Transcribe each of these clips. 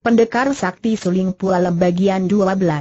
Pendekar Sakti Suling Pualem bagian 12.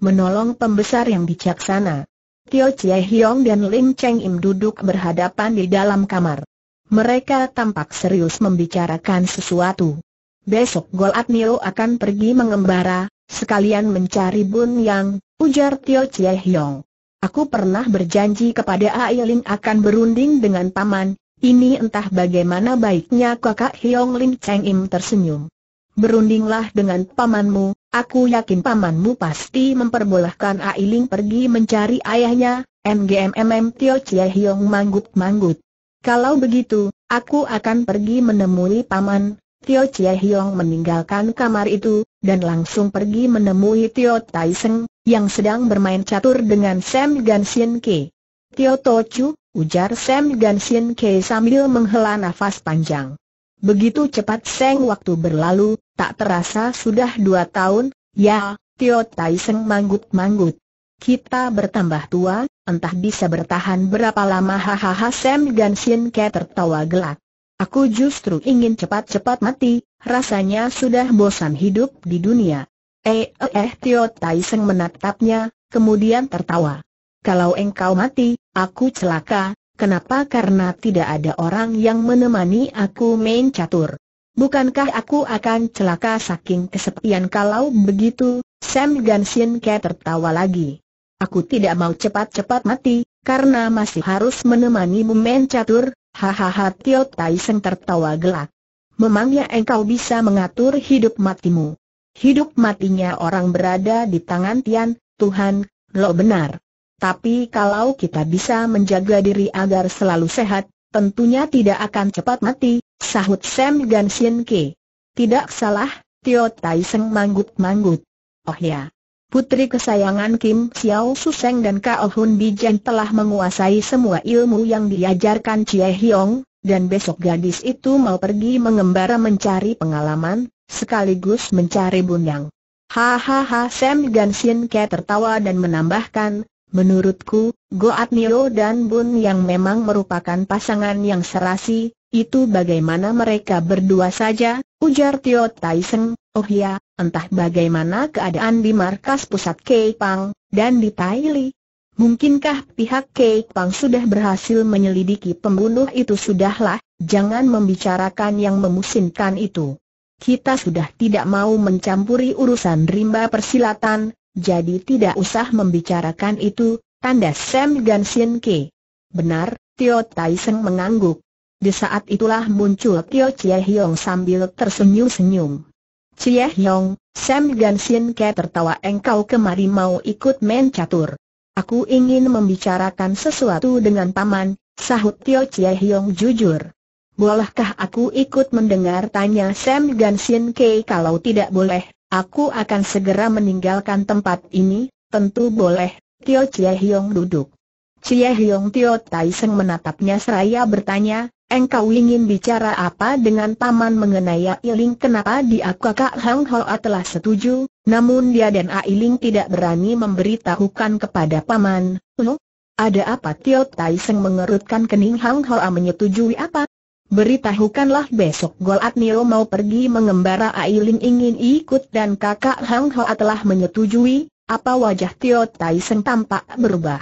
Menolong pembesar yang bijaksana. Tio Chie Hiong dan Lim Cheng Im duduk berhadapan di dalam kamar. Mereka tampak serius membicarakan sesuatu. Besok Golat Nio akan pergi mengembara, sekalian mencari Bun Yang, ujar Tio Chie Hiong. Aku pernah berjanji kepada Ailing akan berunding dengan paman, ini entah bagaimana baiknya kakak Hiong Lim Cheng Im tersenyum berundinglah dengan pamanmu, aku yakin pamanmu pasti memperbolehkan Ailing pergi mencari ayahnya, MGMMM Tio Chia Hiong manggut-manggut. Kalau begitu, aku akan pergi menemui paman, Tio Chia Hiong meninggalkan kamar itu, dan langsung pergi menemui Tio Tai Seng, yang sedang bermain catur dengan Sam Sien Ke. Tio Tochu, ujar Sam Sien Ke sambil menghela nafas panjang. Begitu cepat seng waktu berlalu, tak terasa sudah dua tahun, ya, Tio Tai Seng manggut-manggut. Kita bertambah tua, entah bisa bertahan berapa lama hahaha Sam Shin Ke tertawa gelak. Aku justru ingin cepat-cepat mati, rasanya sudah bosan hidup di dunia. Eh eh, eh Tio Tai Seng menatapnya, kemudian tertawa. Kalau engkau mati, aku celaka, Kenapa? Karena tidak ada orang yang menemani aku main catur. Bukankah aku akan celaka saking kesepian kalau begitu? Sam Gansin Ke tertawa lagi. Aku tidak mau cepat-cepat mati, karena masih harus menemanimu main catur, hahaha Tio Seng tertawa gelak. Memangnya engkau bisa mengatur hidup matimu? Hidup matinya orang berada di tangan Tian, Tuhan, lo benar. Tapi kalau kita bisa menjaga diri agar selalu sehat, tentunya tidak akan cepat mati, sahut Sam Gan Sien Ke. Tidak salah, Tio Tai Seng manggut-manggut. Oh ya. Putri kesayangan Kim Xiao Su Seng dan Kao oh Hun Jen telah menguasai semua ilmu yang diajarkan Chie Hiong, dan besok gadis itu mau pergi mengembara mencari pengalaman, sekaligus mencari bunyang. Hahaha Sam Gan Sien Ke tertawa dan menambahkan, Menurutku, Goat Nio dan Bun yang memang merupakan pasangan yang serasi, itu bagaimana mereka berdua saja, ujar Tio Taiseng, oh ya, entah bagaimana keadaan di markas pusat Keipang, dan di Li. Mungkinkah pihak Keipang sudah berhasil menyelidiki pembunuh itu sudahlah, jangan membicarakan yang memusinkan itu. Kita sudah tidak mau mencampuri urusan rimba persilatan, jadi tidak usah membicarakan itu, tanda Sam Gansin Ke. Benar, Tio Taiseng mengangguk. Di saat itulah muncul Tio Chie Hiong sambil tersenyum-senyum. Chie Hiong, Sam Gansin Ke tertawa engkau kemari mau ikut main catur. Aku ingin membicarakan sesuatu dengan paman, sahut Tio Chie Hiong jujur. Bolehkah aku ikut mendengar tanya Sam Gansin Ke kalau tidak boleh Aku akan segera meninggalkan tempat ini, tentu boleh, Tio Chie Hiong duduk. Chie Hiong Tio Tai Seng menatapnya seraya bertanya, engkau ingin bicara apa dengan paman mengenai Ailing kenapa dia kakak Hang Hoa telah setuju, namun dia dan Ailing tidak berani memberitahukan kepada paman, Loh? Ada apa Tio Tai Seng mengerutkan kening Hang Hoa menyetujui apa? Beritahukanlah besok Golat Nio mau pergi mengembara Ailing ingin ikut dan kakak Hang Hoa telah menyetujui, apa wajah Tio Tai Seng tampak berubah.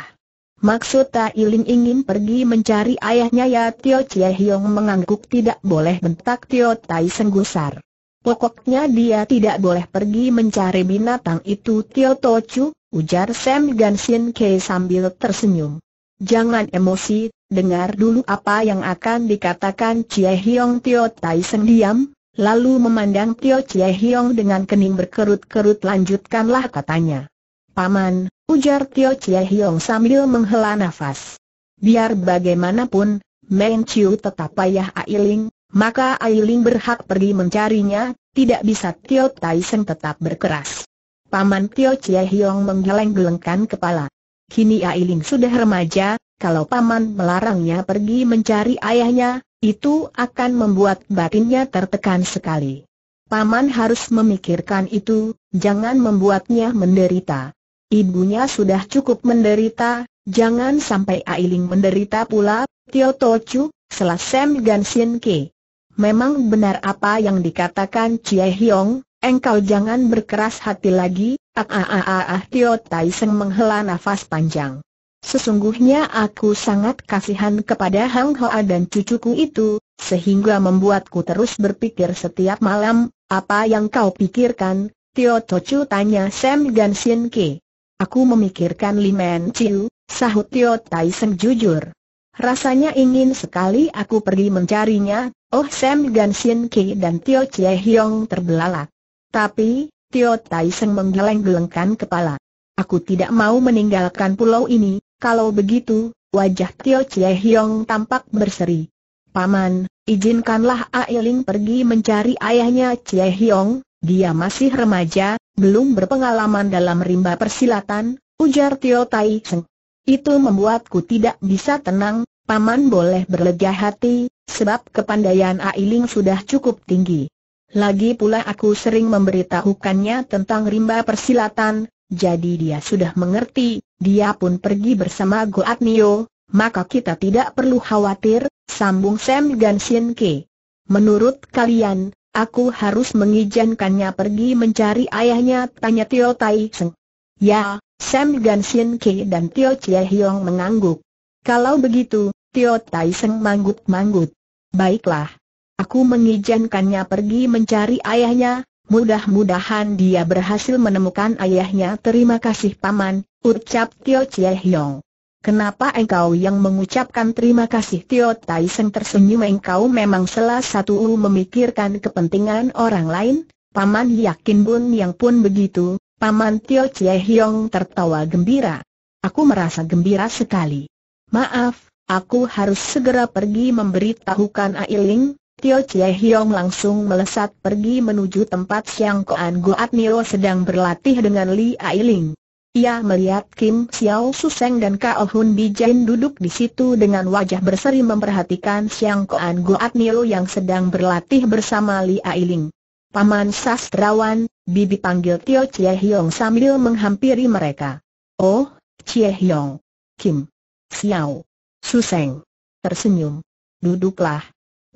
Maksud Ailing ingin pergi mencari ayahnya ya Tio Chie Hiong mengangguk tidak boleh bentak Tio Tai Seng gusar. Pokoknya dia tidak boleh pergi mencari binatang itu Tio Tochu, ujar Sam Sin Ke sambil tersenyum. Jangan emosi, Dengar dulu apa yang akan dikatakan Chie Hiong Tio Tai Seng diam, lalu memandang Tio Chie Hiong dengan kening berkerut-kerut lanjutkanlah katanya. Paman, ujar Tio Chie Hiong sambil menghela nafas. Biar bagaimanapun, Meng Chiu tetap ayah Ailing, maka Ailing berhak pergi mencarinya, tidak bisa Tio Tai Seng tetap berkeras. Paman Tio Chie Hiong menggeleng-gelengkan kepala. Kini Ailing sudah remaja, kalau paman melarangnya pergi mencari ayahnya, itu akan membuat batinnya tertekan sekali. Paman harus memikirkan itu, jangan membuatnya menderita. Ibunya sudah cukup menderita, jangan sampai Ailing menderita pula, Tio Tocu, Selasem Gansin Ke. Memang benar apa yang dikatakan Cie Hiong, engkau jangan berkeras hati lagi, ah ah ah ah, ah Tio Tai menghela nafas panjang. Sesungguhnya aku sangat kasihan kepada Hang Hoa dan cucuku itu, sehingga membuatku terus berpikir setiap malam, apa yang kau pikirkan, Tio Tochu tanya Sam Gan Sien Ke. Aku memikirkan Li Men Chiu, sahut Tio Tai Seng jujur. Rasanya ingin sekali aku pergi mencarinya, oh Sam Gan Sien Ke dan Tio Chie Hiong terbelalak. Tapi, Tio Tai Seng menggeleng-gelengkan kepala. Aku tidak mau meninggalkan pulau ini, kalau begitu, wajah Tio Chie Hiong tampak berseri. Paman, izinkanlah Ailing pergi mencari ayahnya Chie Hiong, dia masih remaja, belum berpengalaman dalam rimba persilatan, ujar Tio Tai Seng. Itu membuatku tidak bisa tenang, Paman boleh berlega hati, sebab kepandaian Ailing sudah cukup tinggi. Lagi pula aku sering memberitahukannya tentang rimba persilatan, jadi dia sudah mengerti, dia pun pergi bersama Goat Nio, maka kita tidak perlu khawatir, sambung Sam Gan Sien Ke. Menurut kalian, aku harus mengizinkannya pergi mencari ayahnya, tanya Tio Tai Seng. Ya, Sam Gan Sien Ke dan Tio Chie Hiong mengangguk. Kalau begitu, Tio Tai Seng manggut-manggut. Baiklah. Aku mengizinkannya pergi mencari ayahnya, Mudah-mudahan dia berhasil menemukan ayahnya. Terima kasih paman, ucap Tio Chie Hiong. Kenapa engkau yang mengucapkan terima kasih Tio Tai Seng tersenyum engkau memang salah satu u memikirkan kepentingan orang lain? Paman yakin Bun yang pun begitu, Paman Tio Chie Hiong tertawa gembira. Aku merasa gembira sekali. Maaf, aku harus segera pergi memberitahukan Ailing, Tio Chie Hiong langsung melesat pergi menuju tempat Siang Koan Goat Nio sedang berlatih dengan Li Ailing. Ia melihat Kim Xiao Suseng dan Kao Hun Bijen duduk di situ dengan wajah berseri memperhatikan Siang Koan Goat Nio yang sedang berlatih bersama Li Ailing. Paman Sastrawan, Bibi panggil Tio Chie Hiong sambil menghampiri mereka. Oh, Chie Hiong. Kim. Xiao. Suseng. Tersenyum. Duduklah.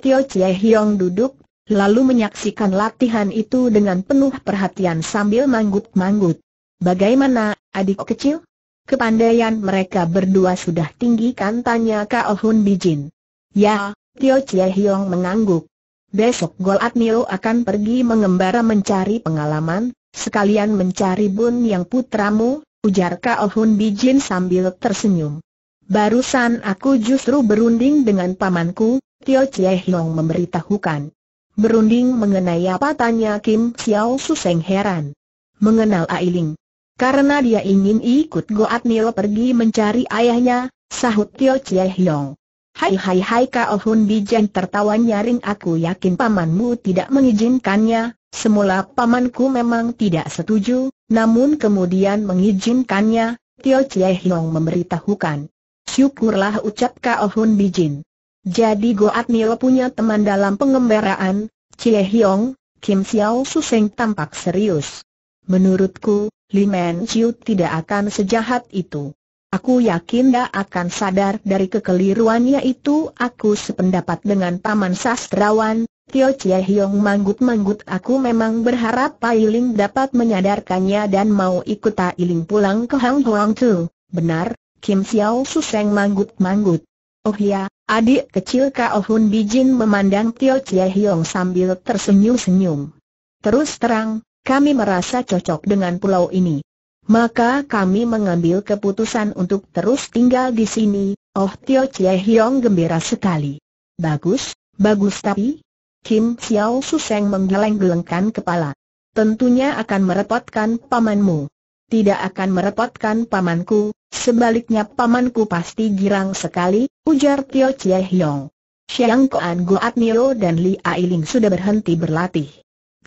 Tio Chie Hiong duduk, lalu menyaksikan latihan itu dengan penuh perhatian sambil manggut-manggut. Bagaimana, adik kecil? Kepandaian mereka berdua sudah tinggi kan tanya Kao Hun Bijin. Ya, Tio Chie Hiong mengangguk. Besok Golat Nio akan pergi mengembara mencari pengalaman, sekalian mencari Bun yang putramu, ujar Kao Hun Bijin sambil tersenyum. Barusan aku justru berunding dengan pamanku, Tio Chie Hiong memberitahukan. Berunding mengenai apa tanya Kim Xiao Suseng heran. Mengenal Ailing. Karena dia ingin ikut Goat Nil pergi mencari ayahnya, sahut Tio Chie Hiong. Hai hai hai Kao Hun Bijan tertawa nyaring aku yakin pamanmu tidak mengizinkannya, semula pamanku memang tidak setuju, namun kemudian mengizinkannya, Tio Chie Hiong memberitahukan. Syukurlah ucap Kao Hun Bijin. Jadi Goat Nil punya teman dalam pengembaraan, Cie Hiong, Kim Xiao Suseng tampak serius. Menurutku, Li Men Chiu tidak akan sejahat itu. Aku yakin dia akan sadar dari kekeliruannya itu aku sependapat dengan Paman Sastrawan, Tio Cie Hiong manggut-manggut aku memang berharap Pai Ling dapat menyadarkannya dan mau ikut Tai Ling pulang ke Hang Huang Tu. Benar, Kim Xiao Suseng manggut-manggut. Oh ya, Adik kecil Kao Hun Bijin memandang Tio Chie Hiong sambil tersenyum-senyum. Terus terang, kami merasa cocok dengan pulau ini. Maka kami mengambil keputusan untuk terus tinggal di sini, oh Tio Chie Hiong gembira sekali. Bagus, bagus tapi... Kim Xiao Suseng menggeleng-gelengkan kepala. Tentunya akan merepotkan pamanmu. Tidak akan merepotkan pamanku, Sebaliknya pamanku pasti girang sekali, ujar Tio Chie Hiong. Siang Koan Goat Nio dan Li Ailing sudah berhenti berlatih.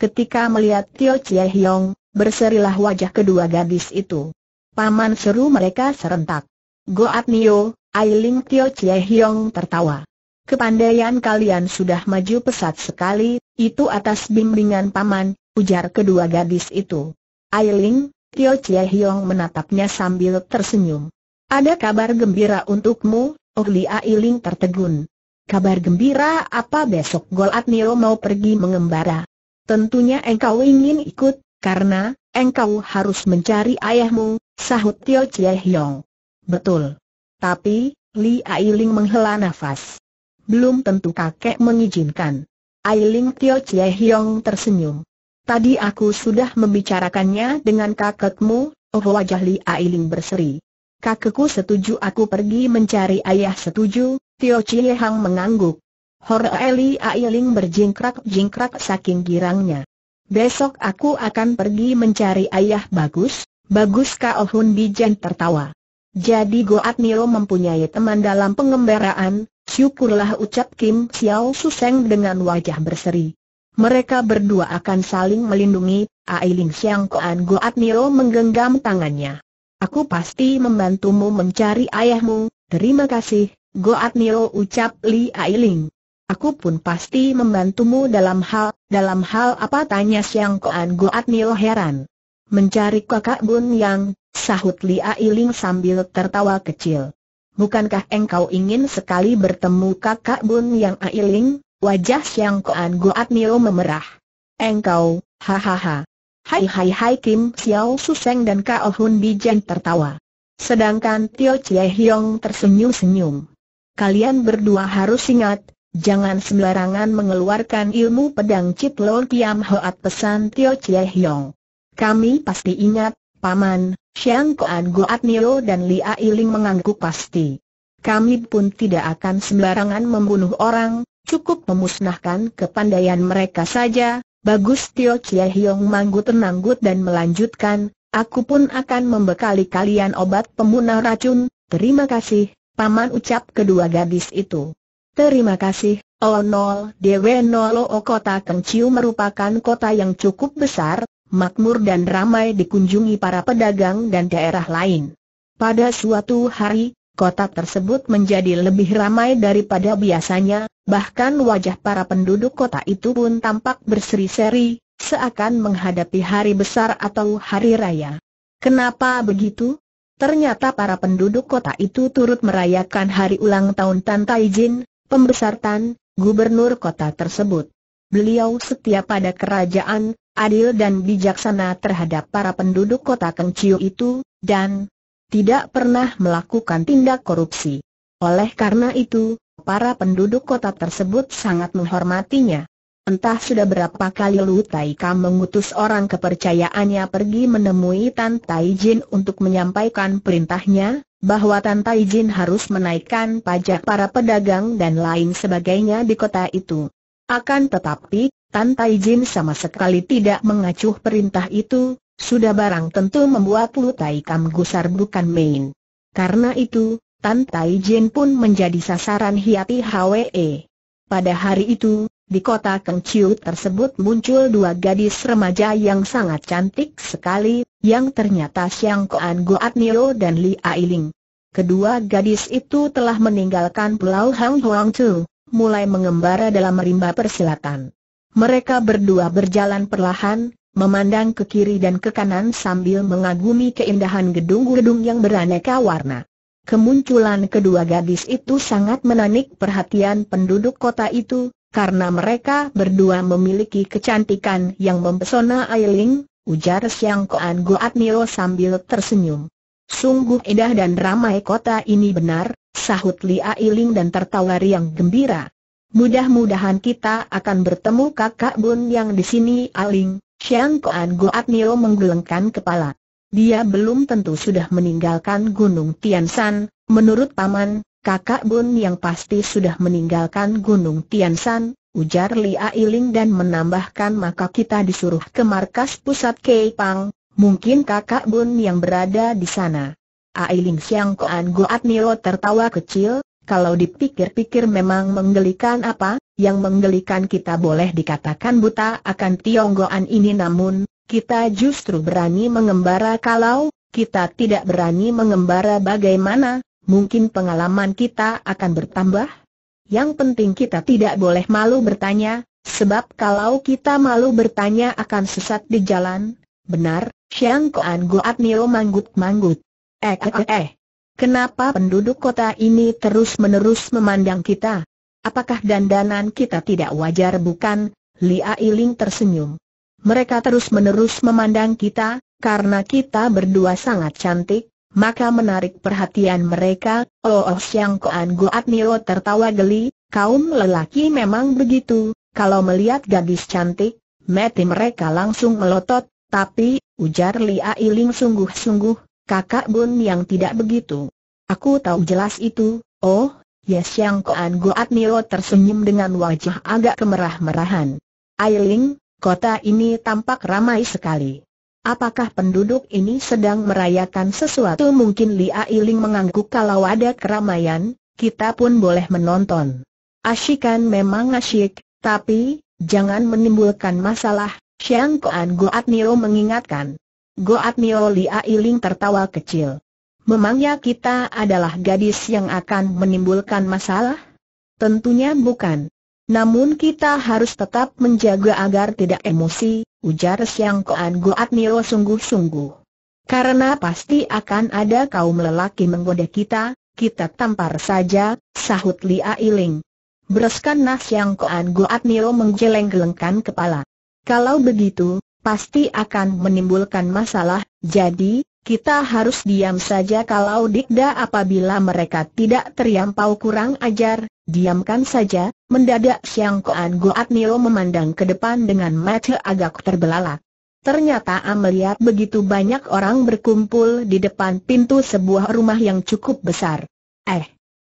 Ketika melihat Tio Chie Hiong, berserilah wajah kedua gadis itu. Paman seru mereka serentak. Goat Nio, Ailing Tio Chie Hiong tertawa. Kepandaian kalian sudah maju pesat sekali, itu atas bimbingan paman, ujar kedua gadis itu. Ailing, Tio Chie Hiong menatapnya sambil tersenyum. Ada kabar gembira untukmu, Oh Li Ailing tertegun. Kabar gembira apa besok Golat Nio mau pergi mengembara? Tentunya engkau ingin ikut, karena engkau harus mencari ayahmu, sahut Tio Chie Hiong. Betul. Tapi, Li Ailing menghela nafas. Belum tentu kakek mengizinkan. Ailing Tio Chie Hiong tersenyum. Tadi aku sudah membicarakannya dengan kakekmu, oh wajah Li Ailing berseri. Kakekku setuju aku pergi mencari ayah setuju, Tio Chie Hang mengangguk. Hor Eli Ailing berjingkrak-jingkrak saking girangnya. Besok aku akan pergi mencari ayah bagus, bagus Oh Hun Jen tertawa. Jadi Goat Niro mempunyai teman dalam pengembaraan, syukurlah ucap Kim Xiao Suseng dengan wajah berseri mereka berdua akan saling melindungi, Ailing Siang Koan Goat Niro menggenggam tangannya. Aku pasti membantumu mencari ayahmu, terima kasih, Goat Niro ucap Li Ailing. Aku pun pasti membantumu dalam hal, dalam hal apa tanya Siang Koan Goat Niro heran. Mencari kakak Bun Yang, sahut Li Ailing sambil tertawa kecil. Bukankah engkau ingin sekali bertemu kakak Bun Yang Ailing? Wajah Siang Koan Goat Nio memerah. Engkau, hahaha. Hai hai hai Kim Xiao Suseng dan Kao Hun Jen tertawa. Sedangkan Tio Chie Hiong tersenyum-senyum. Kalian berdua harus ingat, jangan sembarangan mengeluarkan ilmu pedang Cip Lo Kiam Hoat pesan Tio Chie Hiong. Kami pasti ingat, Paman, Siang Koan Goat Nio dan Li Ailing mengangguk pasti. Kami pun tidak akan sembarangan membunuh orang, cukup memusnahkan kepandaian mereka saja, bagus Tio Chie Hiong manggut tenanggut dan melanjutkan, aku pun akan membekali kalian obat pemunah racun, terima kasih, paman ucap kedua gadis itu. Terima kasih, oh Nol Dewe Nolo oh Kota Kengciu merupakan kota yang cukup besar, makmur dan ramai dikunjungi para pedagang dan daerah lain. Pada suatu hari, kota tersebut menjadi lebih ramai daripada biasanya, bahkan wajah para penduduk kota itu pun tampak berseri-seri, seakan menghadapi hari besar atau hari raya. Kenapa begitu? Ternyata para penduduk kota itu turut merayakan hari ulang tahun Tan Taijin, pembesar Tan, gubernur kota tersebut. Beliau setia pada kerajaan, adil dan bijaksana terhadap para penduduk kota Kengciu itu, dan, tidak pernah melakukan tindak korupsi. Oleh karena itu, para penduduk kota tersebut sangat menghormatinya. Entah sudah berapa kali Lu Tai mengutus orang kepercayaannya pergi menemui Tan Tai untuk menyampaikan perintahnya, bahwa Tan Tai harus menaikkan pajak para pedagang dan lain sebagainya di kota itu. Akan tetapi, Tan Tai sama sekali tidak mengacuh perintah itu, sudah barang tentu membuat Lu Tai Kam gusar bukan main. Karena itu, Tan Tai Jin pun menjadi sasaran hiati HWE. Pada hari itu, di kota Chiu tersebut muncul dua gadis remaja yang sangat cantik sekali, yang ternyata Siang Koan Goat Nio dan Li Ailing. Kedua gadis itu telah meninggalkan Pulau Hang Huang Chu, mulai mengembara dalam rimba persilatan. Mereka berdua berjalan perlahan, memandang ke kiri dan ke kanan sambil mengagumi keindahan gedung-gedung yang beraneka warna. Kemunculan kedua gadis itu sangat menarik perhatian penduduk kota itu, karena mereka berdua memiliki kecantikan yang mempesona Ailing, ujar Siang Koan Goat Nio sambil tersenyum. Sungguh indah dan ramai kota ini benar, sahut Li Ailing dan tertawa riang gembira. Mudah-mudahan kita akan bertemu kakak Bun yang di sini Ailing. Chiang Koan Nio menggelengkan kepala. Dia belum tentu sudah meninggalkan Gunung Tian Tiansan, menurut Paman, kakak Bun yang pasti sudah meninggalkan Gunung Tian Tiansan, ujar Li Ailing dan menambahkan maka kita disuruh ke markas pusat Keipang, mungkin kakak Bun yang berada di sana. Ailing Siang Koan Goat Nio tertawa kecil, kalau dipikir-pikir memang menggelikan apa, yang menggelikan kita boleh dikatakan buta akan Tionggoan ini namun, kita justru berani mengembara kalau, kita tidak berani mengembara bagaimana, mungkin pengalaman kita akan bertambah? Yang penting kita tidak boleh malu bertanya, sebab kalau kita malu bertanya akan sesat di jalan, benar, Siang Koan Goat Nio manggut-manggut. Eh eh eh eh. Kenapa penduduk kota ini terus-menerus memandang kita? Apakah dandanan kita tidak wajar bukan? Li Ailing tersenyum. Mereka terus-menerus memandang kita, karena kita berdua sangat cantik, maka menarik perhatian mereka. Oh, oh Siang Koan Goat Nio oh, tertawa geli, kaum lelaki memang begitu, kalau melihat gadis cantik, mati mereka langsung melotot, tapi, ujar Li Ailing sungguh-sungguh, kakak Bun yang tidak begitu. Aku tahu jelas itu, oh, Yes ya Yang Koan Goat Nio tersenyum dengan wajah agak kemerah-merahan. Ailing, kota ini tampak ramai sekali. Apakah penduduk ini sedang merayakan sesuatu? Mungkin Li Ailing mengangguk kalau ada keramaian, kita pun boleh menonton. Asyikan memang asyik, tapi, jangan menimbulkan masalah, Xiang Koan Goat Nio mengingatkan. Goat Mio Lia Iling tertawa kecil. Memangnya kita adalah gadis yang akan menimbulkan masalah? Tentunya bukan. Namun kita harus tetap menjaga agar tidak emosi, ujar Siang Koan Goat Nio sungguh-sungguh. Karena pasti akan ada kaum lelaki menggoda kita, kita tampar saja, sahut Lia Iling. Bereskan nas yang Koan Goat Nio menggeleng-gelengkan kepala. Kalau begitu, pasti akan menimbulkan masalah, jadi, kita harus diam saja kalau dikda apabila mereka tidak teriampau kurang ajar, diamkan saja, mendadak Siang Koan Goat Nilo memandang ke depan dengan mata agak terbelalak. Ternyata melihat begitu banyak orang berkumpul di depan pintu sebuah rumah yang cukup besar. Eh,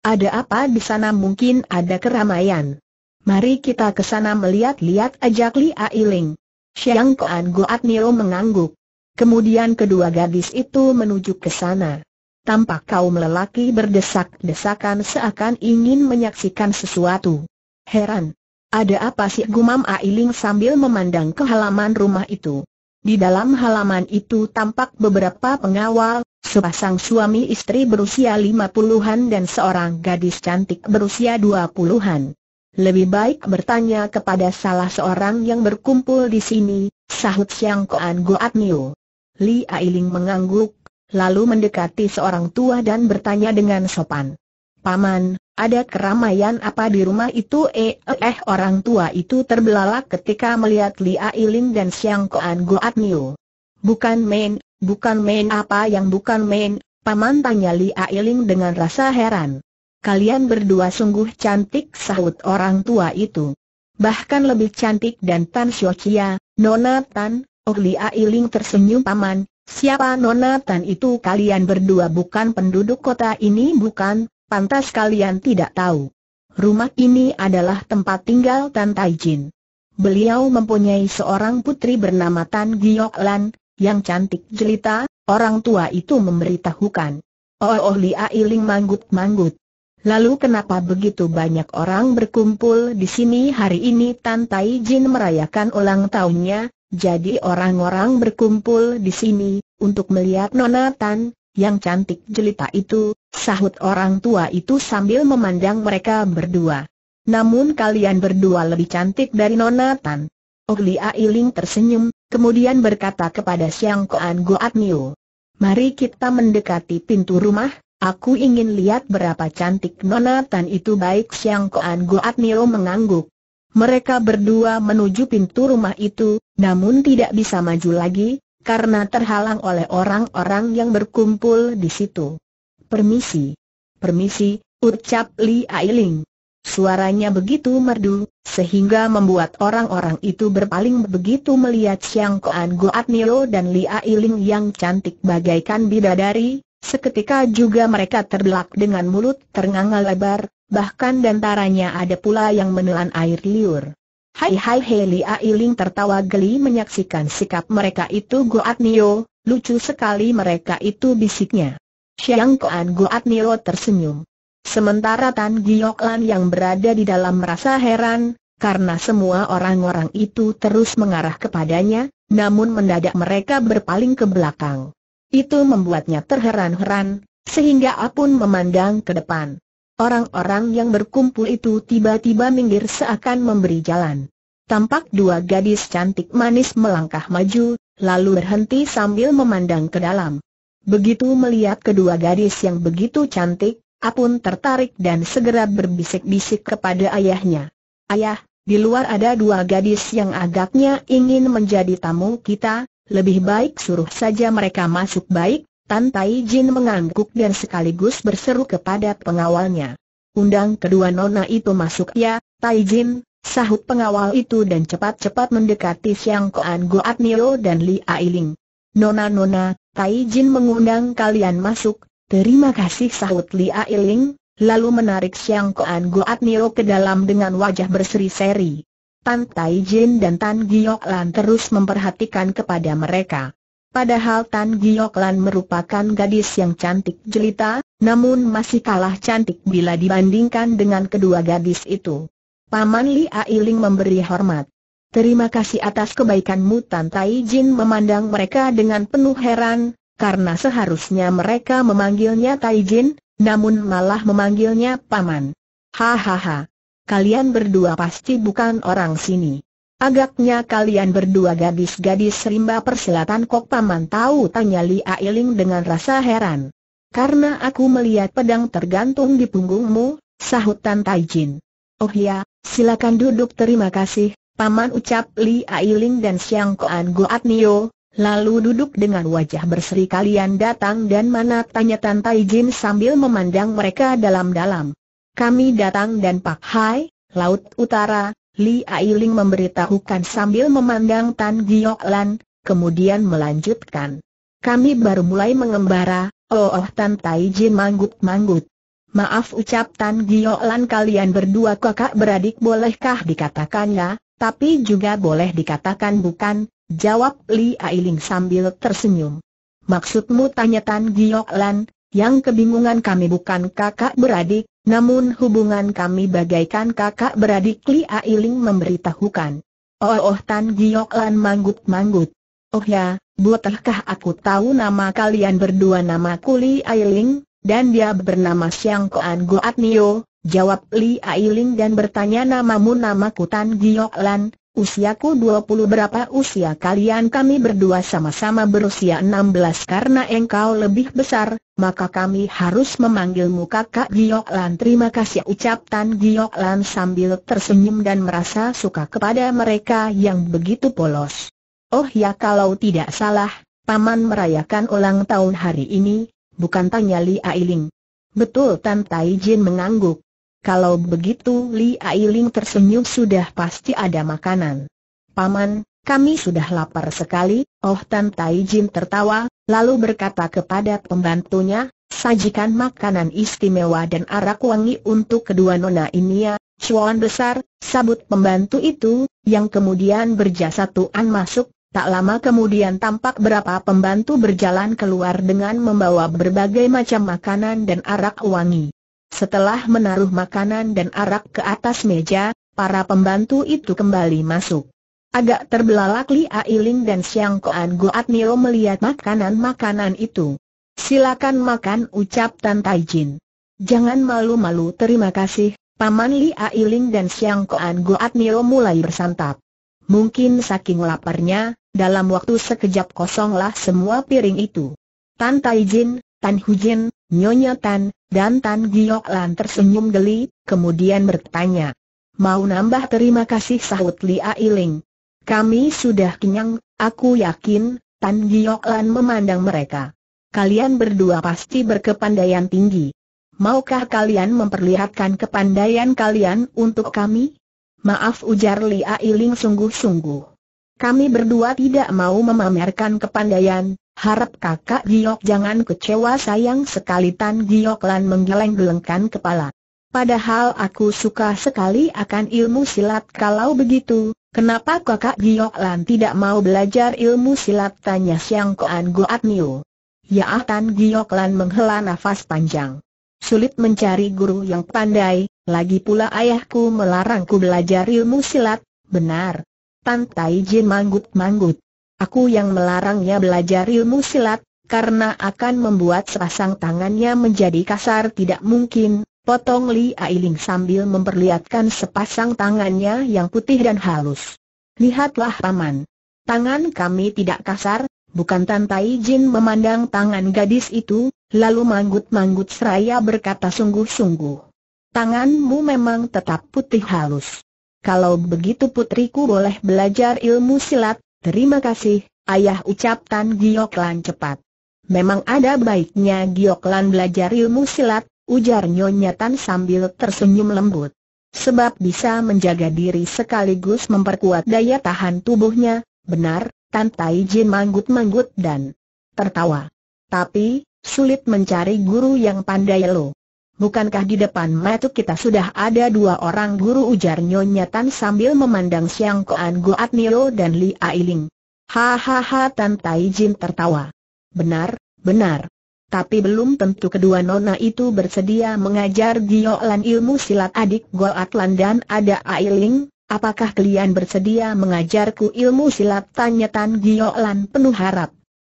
ada apa di sana mungkin ada keramaian. Mari kita ke sana melihat-lihat ajak Li Ailing. Siang Koan Goat Nio mengangguk. Kemudian kedua gadis itu menuju ke sana. Tampak kaum lelaki berdesak-desakan seakan ingin menyaksikan sesuatu. Heran. Ada apa sih gumam Ailing sambil memandang ke halaman rumah itu. Di dalam halaman itu tampak beberapa pengawal, sepasang suami istri berusia lima puluhan dan seorang gadis cantik berusia dua puluhan. Lebih baik bertanya kepada salah seorang yang berkumpul di sini, sahut Siang Koan Goat Niu. Li Ailing mengangguk, lalu mendekati seorang tua dan bertanya dengan sopan. Paman, ada keramaian apa di rumah itu? Eh, eh orang tua itu terbelalak ketika melihat Li Ailing dan Siang Koan Goat Niu. Bukan main, bukan main apa yang bukan main, Paman tanya Li Ailing dengan rasa heran kalian berdua sungguh cantik sahut orang tua itu. Bahkan lebih cantik dan Tan Xiaoqia, Nona Tan, Orli oh Ailing tersenyum paman, siapa Nona Tan itu kalian berdua bukan penduduk kota ini bukan, pantas kalian tidak tahu. Rumah ini adalah tempat tinggal Tan Taijin. Beliau mempunyai seorang putri bernama Tan Giok Lan, yang cantik jelita, orang tua itu memberitahukan. Oh, oh Li Ailing manggut-manggut. Lalu kenapa begitu banyak orang berkumpul di sini hari ini Tan Tai Jin merayakan ulang tahunnya, jadi orang-orang berkumpul di sini, untuk melihat Nona Tan, yang cantik jelita itu, sahut orang tua itu sambil memandang mereka berdua. Namun kalian berdua lebih cantik dari Nona Tan. Oh Iling tersenyum, kemudian berkata kepada Siang Koan Goat Niu. Mari kita mendekati pintu rumah, Aku ingin lihat berapa cantik Nona Tan itu baik Siang Koan Goat Nio mengangguk. Mereka berdua menuju pintu rumah itu, namun tidak bisa maju lagi, karena terhalang oleh orang-orang yang berkumpul di situ. Permisi. Permisi, ucap Li Ailing. Suaranya begitu merdu, sehingga membuat orang-orang itu berpaling begitu melihat Siang Koan Goat Nilo dan Li Ailing yang cantik bagaikan bidadari, Seketika juga mereka terbelak dengan mulut ternganga lebar, bahkan dantaranya ada pula yang menelan air liur. Hai hai Heli Ailing tertawa geli menyaksikan sikap mereka itu Goat Nio, lucu sekali mereka itu bisiknya. Siang Koan Goat Nio tersenyum. Sementara Tan Giok Lan yang berada di dalam merasa heran, karena semua orang-orang itu terus mengarah kepadanya, namun mendadak mereka berpaling ke belakang. Itu membuatnya terheran-heran, sehingga Apun memandang ke depan. Orang-orang yang berkumpul itu tiba-tiba minggir seakan memberi jalan. Tampak dua gadis cantik manis melangkah maju, lalu berhenti sambil memandang ke dalam. Begitu melihat kedua gadis yang begitu cantik, Apun tertarik dan segera berbisik-bisik kepada ayahnya. Ayah, di luar ada dua gadis yang agaknya ingin menjadi tamu kita, lebih baik suruh saja mereka masuk baik, Tan Tai Jin mengangguk dan sekaligus berseru kepada pengawalnya. Undang kedua nona itu masuk ya, Tai Jin, sahut pengawal itu dan cepat-cepat mendekati Siang Koan Goat Nio dan Li Ailing. Nona-nona, Tai Jin mengundang kalian masuk, terima kasih sahut Li Ailing, lalu menarik Siang Koan Goat Nio ke dalam dengan wajah berseri-seri. Tan Tai Jin dan Tan Giok Lan terus memperhatikan kepada mereka. Padahal Tan Giok Lan merupakan gadis yang cantik jelita, namun masih kalah cantik bila dibandingkan dengan kedua gadis itu. Paman Li Ailing memberi hormat. Terima kasih atas kebaikanmu Tan Tai Jin memandang mereka dengan penuh heran, karena seharusnya mereka memanggilnya Tai Jin, namun malah memanggilnya Paman. Hahaha kalian berdua pasti bukan orang sini. Agaknya kalian berdua gadis-gadis rimba perselatan kok paman tahu tanya Li Ailing dengan rasa heran. Karena aku melihat pedang tergantung di punggungmu, sahut Tan Jin. Oh ya, silakan duduk terima kasih, paman ucap Li Ailing dan Siang Koan Goat Nio, lalu duduk dengan wajah berseri kalian datang dan mana tanya Tan Jin sambil memandang mereka dalam-dalam. Kami datang dan Pak Hai, Laut Utara, Li Ailing memberitahukan sambil memandang Tan Giok Lan, kemudian melanjutkan. Kami baru mulai mengembara, oh, oh Tan Tai Jin manggut-manggut. Maaf ucap Tan Giok Lan kalian berdua kakak beradik bolehkah dikatakannya, tapi juga boleh dikatakan bukan, jawab Li Ailing sambil tersenyum. Maksudmu tanya Tan Giok Lan, yang kebingungan kami bukan kakak beradik, namun hubungan kami bagaikan kakak beradik Li Ailing memberitahukan. Oh oh Tan Giok Lan manggut-manggut. Oh ya, buatlah aku tahu nama kalian berdua nama Kuli Ailing, dan dia bernama Siang Koan Goat Nio, jawab Li Ailing dan bertanya namamu namaku Tan Giok Lan, Usiaku 20 berapa usia kalian kami berdua sama-sama berusia 16 karena engkau lebih besar, maka kami harus memanggilmu kakak Giok Lan Terima kasih ucap Tan Giok Lan sambil tersenyum dan merasa suka kepada mereka yang begitu polos Oh ya kalau tidak salah, Paman merayakan ulang tahun hari ini, bukan tanya Li Ailing Betul Tan Tai Jin mengangguk kalau begitu Li Ailing tersenyum sudah pasti ada makanan. Paman, kami sudah lapar sekali, Oh Tan Tai Jin tertawa, lalu berkata kepada pembantunya, sajikan makanan istimewa dan arak wangi untuk kedua nona ini ya, cuan besar, sabut pembantu itu, yang kemudian berjasa Tuan masuk, tak lama kemudian tampak berapa pembantu berjalan keluar dengan membawa berbagai macam makanan dan arak wangi. Setelah menaruh makanan dan arak ke atas meja, para pembantu itu kembali masuk. Agak terbelalak Li Ailing dan Siang Koan Goat Nio melihat makanan-makanan itu. Silakan makan ucap Tan Jin. Jangan malu-malu terima kasih, Paman Li Ailing dan Siang Koan Goat Nio mulai bersantap. Mungkin saking laparnya, dalam waktu sekejap kosonglah semua piring itu. Tan Jin, Tan Hujin, Nyonya Tan, dan Tan Giok Lan tersenyum geli, kemudian bertanya. Mau nambah terima kasih sahut Li Ailing. Kami sudah kenyang, aku yakin, Tan Giok Lan memandang mereka. Kalian berdua pasti berkepandaian tinggi. Maukah kalian memperlihatkan kepandaian kalian untuk kami? Maaf ujar Li Ailing sungguh-sungguh. Kami berdua tidak mau memamerkan kepandaian, Harap kakak Giok jangan kecewa sayang sekali Tan Giok Lan menggeleng-gelengkan kepala. Padahal aku suka sekali akan ilmu silat kalau begitu, kenapa kakak Giok Lan tidak mau belajar ilmu silat tanya Siang Koan Goat Niu. Ya ah Tan Giok Lan menghela nafas panjang. Sulit mencari guru yang pandai, lagi pula ayahku melarangku belajar ilmu silat, benar. Tan Tai Jin manggut-manggut. Aku yang melarangnya belajar ilmu silat, karena akan membuat sepasang tangannya menjadi kasar tidak mungkin, potong Li Ailing sambil memperlihatkan sepasang tangannya yang putih dan halus. Lihatlah paman. Tangan kami tidak kasar, bukan Tantai Jin memandang tangan gadis itu, lalu manggut-manggut seraya berkata sungguh-sungguh. Tanganmu memang tetap putih halus. Kalau begitu putriku boleh belajar ilmu silat, Terima kasih, ayah ucapkan Tan Gioklan cepat. Memang ada baiknya Gioklan belajar ilmu silat, ujar Nyonya Tan sambil tersenyum lembut. Sebab bisa menjaga diri sekaligus memperkuat daya tahan tubuhnya, benar, Tan Tai Jin manggut-manggut dan tertawa. Tapi, sulit mencari guru yang pandai lo bukankah di depan metu kita sudah ada dua orang guru ujar Nyonya Tan sambil memandang Siang Koan Goat Nio dan Li Ailing. Hahaha Tan Tai Jin tertawa. Benar, benar. Tapi belum tentu kedua nona itu bersedia mengajar Lan ilmu silat adik Goat Lan dan ada Ailing, apakah kalian bersedia mengajarku ilmu silat tanya Tan Lan penuh harap.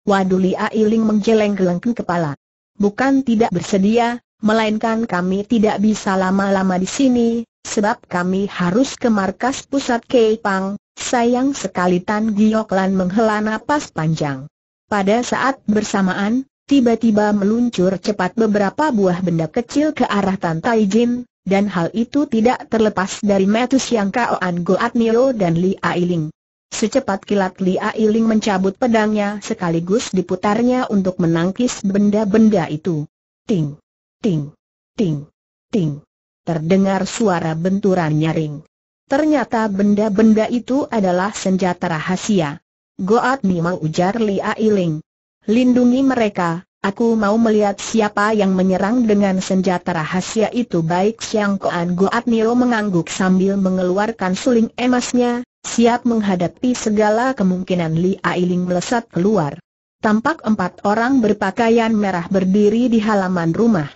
Waduli Ailing menggeleng-gelengkan kepala. Bukan tidak bersedia, melainkan kami tidak bisa lama-lama di sini, sebab kami harus ke markas pusat Keipang. Sayang sekali Tan Gioklan menghela napas panjang. Pada saat bersamaan, tiba-tiba meluncur cepat beberapa buah benda kecil ke arah Tan Tai Jin, dan hal itu tidak terlepas dari Metus Yang Kaoan Goat Nio dan Li Ailing. Secepat kilat Li Ailing mencabut pedangnya sekaligus diputarnya untuk menangkis benda-benda itu. Ting! Ting, ting, ting. Terdengar suara benturan nyaring. Ternyata benda-benda itu adalah senjata rahasia. Goat mau ujar Li Ailing. Lindungi mereka, Aku mau melihat siapa yang menyerang dengan senjata rahasia itu baik Siang Koan Goat Niro mengangguk sambil mengeluarkan suling emasnya, siap menghadapi segala kemungkinan Li Ailing melesat keluar. Tampak empat orang berpakaian merah berdiri di halaman rumah.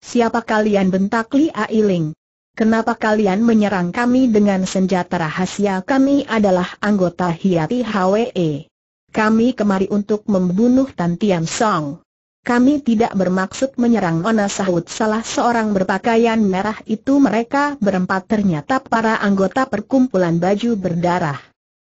Siapa kalian bentak Li Ailing? Kenapa kalian menyerang kami dengan senjata rahasia kami adalah anggota Hiati HWE? Kami kemari untuk membunuh Tan Tiam Song. Kami tidak bermaksud menyerang Ona Sahut salah seorang berpakaian merah itu mereka berempat ternyata para anggota perkumpulan baju berdarah.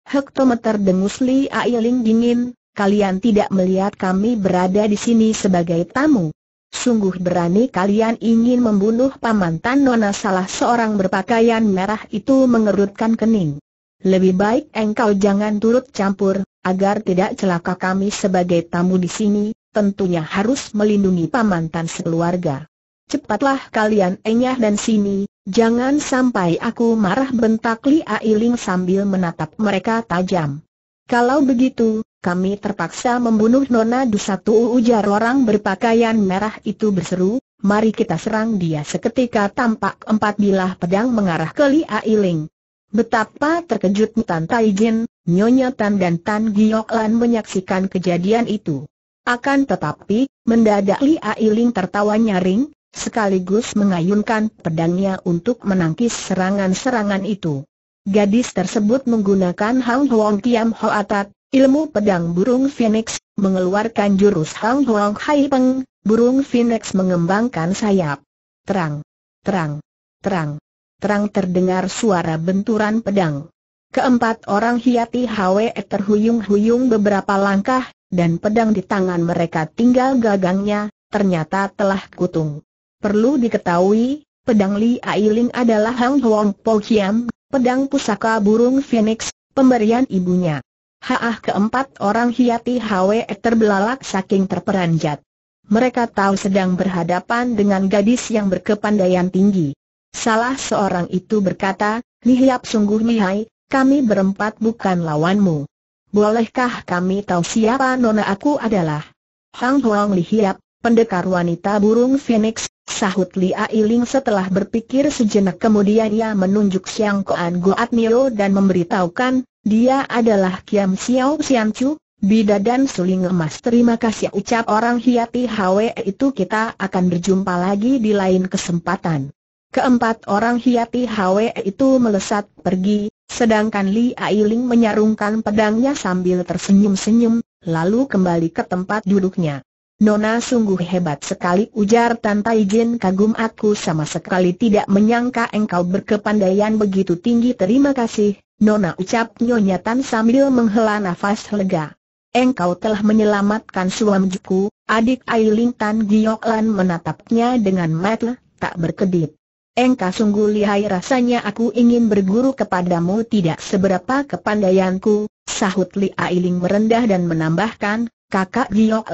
Hektometer dengus Li Ailing dingin, kalian tidak melihat kami berada di sini sebagai tamu, Sungguh berani kalian ingin membunuh paman Tan Nona salah seorang berpakaian merah itu mengerutkan kening. Lebih baik engkau jangan turut campur, agar tidak celaka kami sebagai tamu di sini, tentunya harus melindungi paman Tan sekeluarga. Cepatlah kalian enyah dan sini, jangan sampai aku marah bentak Li Ailing sambil menatap mereka tajam. Kalau begitu, kami terpaksa membunuh Nona Dusatu ujar orang berpakaian merah itu berseru, mari kita serang dia seketika tampak empat bilah pedang mengarah ke Li Ailing. Betapa terkejut Tan Taijin, Nyonya Tan dan Tan Giok Lan menyaksikan kejadian itu. Akan tetapi, mendadak Li Ailing tertawa nyaring, sekaligus mengayunkan pedangnya untuk menangkis serangan-serangan itu. Gadis tersebut menggunakan Hang Huang Ho Atat, ilmu pedang burung Phoenix, mengeluarkan jurus Hang Huang Hai Peng, burung Phoenix mengembangkan sayap. Terang, terang, terang, terang terdengar suara benturan pedang. Keempat orang hiati Hwe terhuyung-huyung beberapa langkah, dan pedang di tangan mereka tinggal gagangnya, ternyata telah kutung. Perlu diketahui, pedang Li Ailing adalah Hang Huang Po Kiam, pedang pusaka burung Phoenix, pemberian ibunya. Haah keempat orang hiati Hwe terbelalak saking terperanjat. Mereka tahu sedang berhadapan dengan gadis yang berkepandaian tinggi. Salah seorang itu berkata, Nihiap sungguh Hai, kami berempat bukan lawanmu. Bolehkah kami tahu siapa nona aku adalah? Hang Huang Lihiap, pendekar wanita burung Phoenix, Sahut Li Ailing setelah berpikir sejenak kemudian ia menunjuk Siang Koan Goat Nio dan memberitahukan, dia adalah Kiam Xiao Sian Chu, Bida dan suling emas terima kasih ucap orang hiati Hwe itu kita akan berjumpa lagi di lain kesempatan. Keempat orang hiati Hwe itu melesat pergi, sedangkan Li Ailing menyarungkan pedangnya sambil tersenyum-senyum, lalu kembali ke tempat duduknya. Nona sungguh hebat sekali ujar Tante Ijin kagum aku sama sekali tidak menyangka engkau berkepandaian begitu tinggi terima kasih, Nona ucap Nyonya Tan sambil menghela nafas lega. Engkau telah menyelamatkan suamiku, adik Ailing Tan Giok menatapnya dengan mata tak berkedip. Engkau sungguh lihai rasanya aku ingin berguru kepadamu tidak seberapa kepandaianku, sahut Li Ailing merendah dan menambahkan, kakak Giok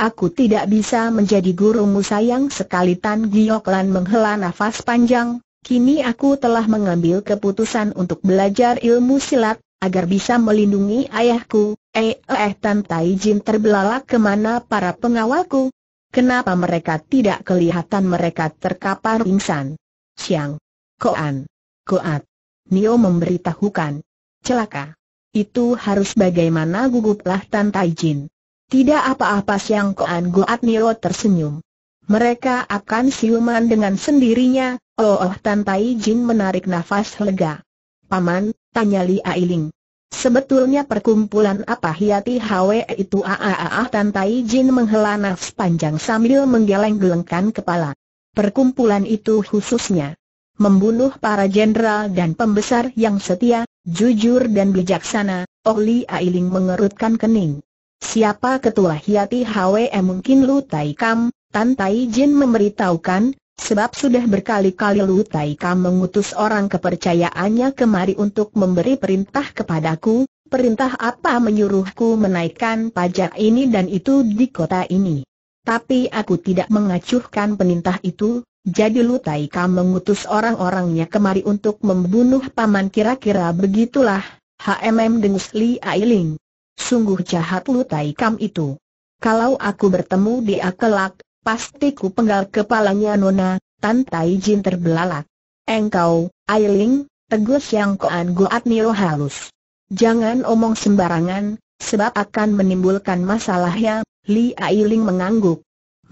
Aku tidak bisa menjadi gurumu sayang sekali Tan Gioklan menghela nafas panjang, kini aku telah mengambil keputusan untuk belajar ilmu silat, agar bisa melindungi ayahku, eh eh Tan Jin terbelalak kemana para pengawalku. Kenapa mereka tidak kelihatan mereka terkapar pingsan? Siang. Koan. Koat. Nio memberitahukan. Celaka. Itu harus bagaimana guguplah Tan Jin. Tidak apa-apa Siang Koan Goat Nio tersenyum. Mereka akan siuman dengan sendirinya, oh, oh Tan Tai Jin menarik nafas lega. Paman, tanya Li Ailing. Sebetulnya perkumpulan apa Hiati Hwe itu ah, ah, ah, ah, Tan Tai Jin menghela nafas panjang sambil menggeleng-gelengkan kepala. Perkumpulan itu khususnya membunuh para jenderal dan pembesar yang setia, jujur dan bijaksana, Oh Li Ailing mengerutkan kening. Siapa ketua Hiati HWM mungkin Lu Tai Kam, Tan Tai Jin memberitahukan, sebab sudah berkali-kali Lu Tai Kam mengutus orang kepercayaannya kemari untuk memberi perintah kepadaku, perintah apa menyuruhku menaikkan pajak ini dan itu di kota ini. Tapi aku tidak mengacuhkan perintah itu, jadi Lu Tai Kam mengutus orang-orangnya kemari untuk membunuh paman kira-kira begitulah, HMM dengus Li Ailing. Sungguh jahat lutai kam itu. Kalau aku bertemu dia kelak, pasti ku penggal kepalanya Nona, Tan Tai Jin terbelalak. Engkau, Ailing, tegus yang koan goat niro halus. Jangan omong sembarangan, sebab akan menimbulkan masalah ya, Li Ailing mengangguk.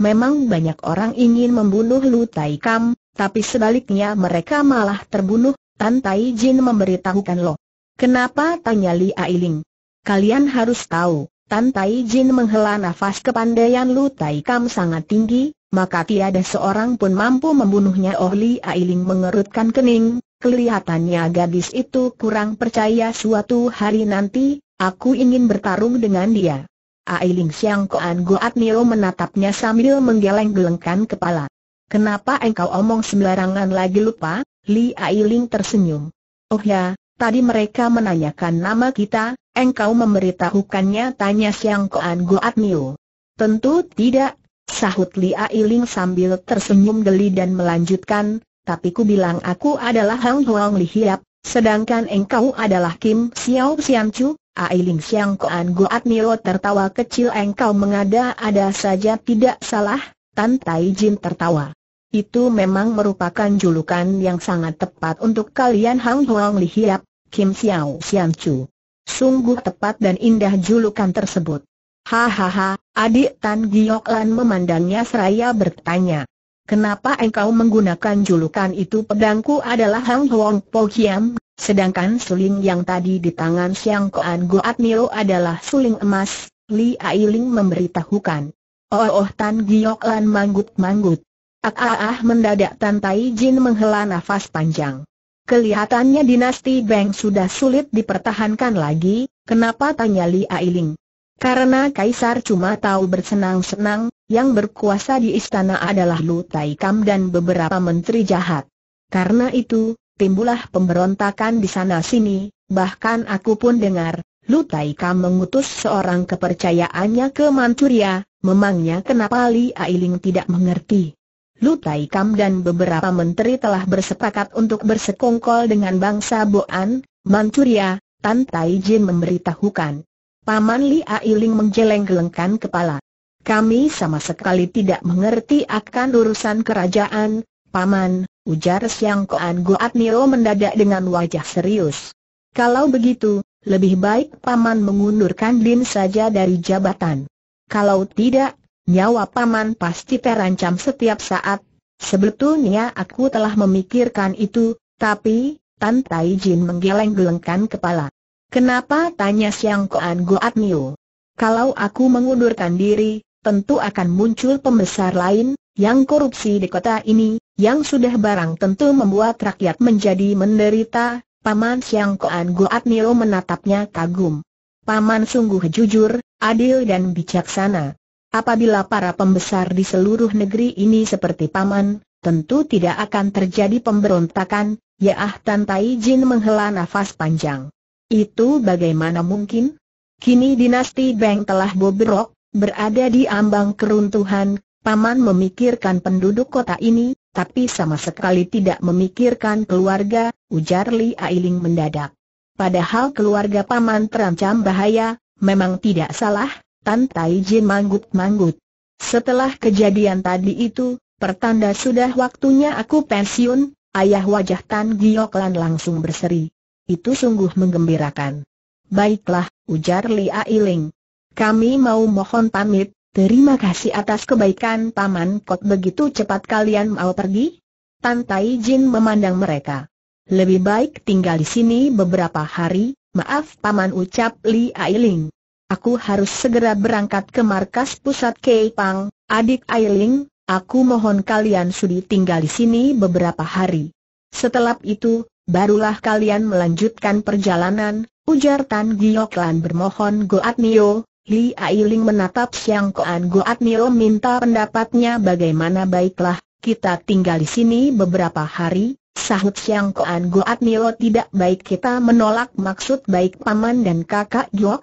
Memang banyak orang ingin membunuh Lu Tai Kam, tapi sebaliknya mereka malah terbunuh, Tan Tai Jin memberitahukan Lo. Kenapa tanya Li Ailing? Kalian harus tahu, Tan Tai Jin menghela nafas kepandaian Lu Tai Kam sangat tinggi, maka tiada seorang pun mampu membunuhnya Oh Li Ailing mengerutkan kening, kelihatannya gadis itu kurang percaya suatu hari nanti, aku ingin bertarung dengan dia. Ailing Siang Koan Goat Nio menatapnya sambil menggeleng-gelengkan kepala. Kenapa engkau omong sembarangan lagi lupa? Li Ailing tersenyum. Oh ya, tadi mereka menanyakan nama kita, Engkau memberitahukannya tanya Siang Koan Goat Miu. Tentu tidak, sahut Lia Iling sambil tersenyum geli dan melanjutkan, tapi ku bilang aku adalah Hang Huang Li Hiap, sedangkan engkau adalah Kim Xiao Xiam Chu, Ailing Siang Koan Goat Miu tertawa kecil engkau mengada-ada saja tidak salah, Tan Tai Jin tertawa. Itu memang merupakan julukan yang sangat tepat untuk kalian Hang Huang Li Hiap, Kim Xiao Xiam Chu. Sungguh tepat dan indah julukan tersebut. Hahaha, adik Tan Giok Lan memandangnya seraya bertanya. Kenapa engkau menggunakan julukan itu pedangku adalah Hang Huang Po Kiam, sedangkan suling yang tadi di tangan Siang Koan Goat Nio adalah suling emas, Li Ailing memberitahukan. Oh, oh Tan Giok Lan manggut-manggut. Ah, ah, ah mendadak Tan Tai Jin menghela nafas panjang. Kelihatannya dinasti Beng sudah sulit dipertahankan lagi, kenapa tanya Li Ailing? Karena Kaisar cuma tahu bersenang-senang, yang berkuasa di istana adalah Lu Tai Kam dan beberapa menteri jahat. Karena itu, timbulah pemberontakan di sana-sini, bahkan aku pun dengar, Lu Tai Kam mengutus seorang kepercayaannya ke Manchuria, memangnya kenapa Li Ailing tidak mengerti. Lu Tai Kam dan beberapa menteri telah bersepakat untuk bersekongkol dengan bangsa Boan, Manchuria, Tan Tai Jin memberitahukan. Paman Li Ailing menjeleng-gelengkan kepala. Kami sama sekali tidak mengerti akan urusan kerajaan, Paman, ujar Siang Koan Goat Nio mendadak dengan wajah serius. Kalau begitu, lebih baik Paman mengundurkan Lin saja dari jabatan. Kalau tidak, Nyawa paman pasti terancam setiap saat. Sebetulnya aku telah memikirkan itu, tapi, Tan Tai Jin menggeleng-gelengkan kepala. Kenapa tanya Siang Koan Goat Niu? Kalau aku mengundurkan diri, tentu akan muncul pembesar lain, yang korupsi di kota ini, yang sudah barang tentu membuat rakyat menjadi menderita, Paman Siang Koan Goat Niro menatapnya kagum. Paman sungguh jujur, adil dan bijaksana. Apabila para pembesar di seluruh negeri ini seperti paman, tentu tidak akan terjadi pemberontakan, ya ah Tan Tai Jin menghela nafas panjang. Itu bagaimana mungkin? Kini dinasti Beng telah bobrok, berada di ambang keruntuhan, paman memikirkan penduduk kota ini, tapi sama sekali tidak memikirkan keluarga, ujar Li Ailing mendadak. Padahal keluarga paman terancam bahaya, memang tidak salah, Tan Tai Jin manggut-manggut. Setelah kejadian tadi itu, pertanda sudah waktunya aku pensiun, ayah wajah Tan Gioklan langsung berseri. Itu sungguh menggembirakan. Baiklah, ujar Li Iling. Kami mau mohon pamit, terima kasih atas kebaikan Paman Kok begitu cepat kalian mau pergi? Tan Tai Jin memandang mereka. Lebih baik tinggal di sini beberapa hari, maaf Paman ucap Li Ailing. Aku harus segera berangkat ke markas pusat Keipang, adik Ailing, aku mohon kalian sudi tinggal di sini beberapa hari. Setelah itu, barulah kalian melanjutkan perjalanan, ujar Tan Gioklan bermohon Goat Nio, Li Ailing menatap Siang Koan Goat Nio minta pendapatnya bagaimana baiklah, kita tinggal di sini beberapa hari, Sahut Siang Koan Goat Nio tidak baik kita menolak maksud baik paman dan kakak Giok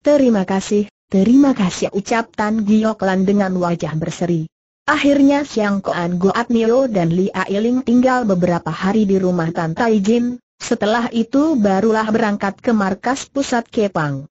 Terima kasih, terima kasih ucap Tan Giok dengan wajah berseri. Akhirnya Siang Koan Goat Nio dan Li Ailing tinggal beberapa hari di rumah Tan Tai Jin, setelah itu barulah berangkat ke markas pusat Kepang.